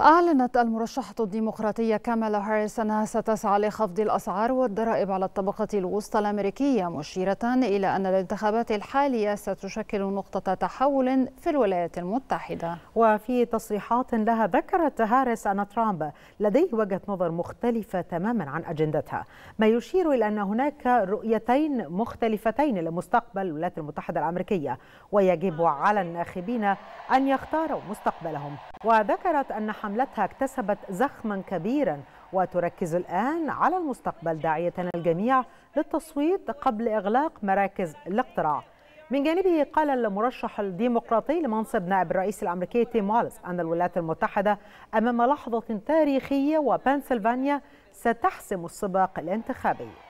أعلنت المرشحة الديمقراطية كامالا هاريس أنها ستسعى لخفض الأسعار والضرائب على الطبقة الوسطى الأمريكية مشيرة إلى أن الانتخابات الحالية ستشكل نقطة تحول في الولايات المتحدة وفي تصريحات لها ذكرت هاريس أن ترامب لديه وجهة نظر مختلفة تماما عن أجندتها ما يشير إلى أن هناك رؤيتين مختلفتين لمستقبل الولايات المتحدة الأمريكية ويجب على الناخبين أن يختاروا مستقبلهم وذكرت أن حملتها اكتسبت زخما كبيرا وتركز الآن على المستقبل داعية الجميع للتصويت قبل إغلاق مراكز الاقتراع من جانبه قال المرشح الديمقراطي لمنصب نائب الرئيس الامريكي تيم والس ان الولايات المتحده امام لحظه تاريخيه وبنسلفانيا ستحسم السباق الانتخابي